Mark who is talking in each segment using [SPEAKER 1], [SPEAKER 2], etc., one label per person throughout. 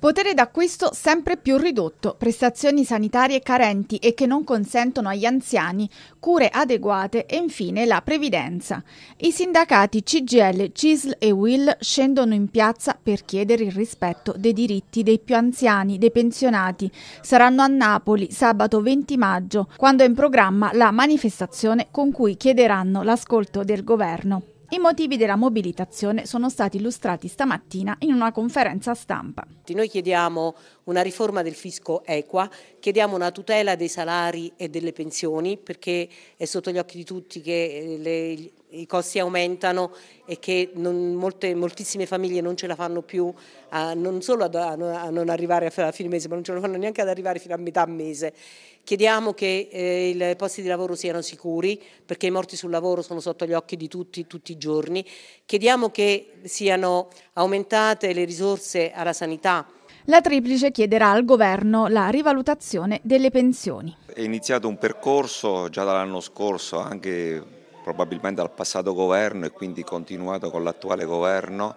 [SPEAKER 1] Potere d'acquisto sempre più ridotto, prestazioni sanitarie carenti e che non consentono agli anziani cure adeguate e infine la previdenza. I sindacati CGL, CISL e WIL scendono in piazza per chiedere il rispetto dei diritti dei più anziani, dei pensionati. Saranno a Napoli sabato 20 maggio, quando è in programma la manifestazione con cui chiederanno l'ascolto del governo. I motivi della mobilitazione sono stati illustrati stamattina in una conferenza stampa.
[SPEAKER 2] Noi chiediamo una riforma del fisco equa, chiediamo una tutela dei salari e delle pensioni perché è sotto gli occhi di tutti che eh, le, i costi aumentano e che non, molte, moltissime famiglie non ce la fanno più a, non solo a, a, non arrivare a fine mese, ma non ce la fanno neanche ad arrivare fino a metà mese. Chiediamo che eh, i posti di lavoro siano sicuri, perché i morti sul lavoro sono sotto gli occhi di tutti, tutti i giorni. Chiediamo che siano aumentate le risorse
[SPEAKER 1] alla sanità, la triplice chiederà al governo la rivalutazione delle pensioni.
[SPEAKER 3] È iniziato un percorso già dall'anno scorso anche probabilmente al passato governo e quindi continuato con l'attuale governo,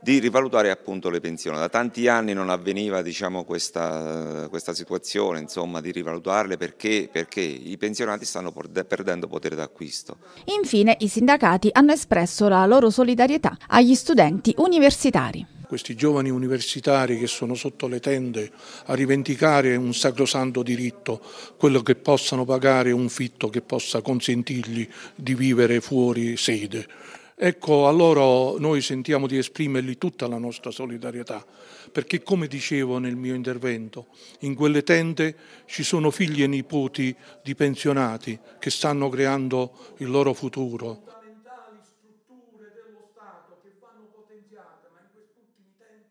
[SPEAKER 3] di rivalutare appunto le pensioni. Da tanti anni non avveniva diciamo, questa, questa, situazione insomma, di rivalutarle perché, perché i pensionati stanno perdendo potere d'acquisto.
[SPEAKER 1] Infine i sindacati hanno espresso la loro solidarietà agli studenti universitari
[SPEAKER 4] questi giovani universitari che sono sotto le tende a rivendicare un sacrosanto diritto, quello che possano pagare un fitto che possa consentirgli di vivere fuori sede. Ecco, a loro noi sentiamo di esprimergli tutta la nostra solidarietà, perché come dicevo nel mio intervento, in quelle tende ci sono figli e nipoti di pensionati che stanno creando il loro futuro.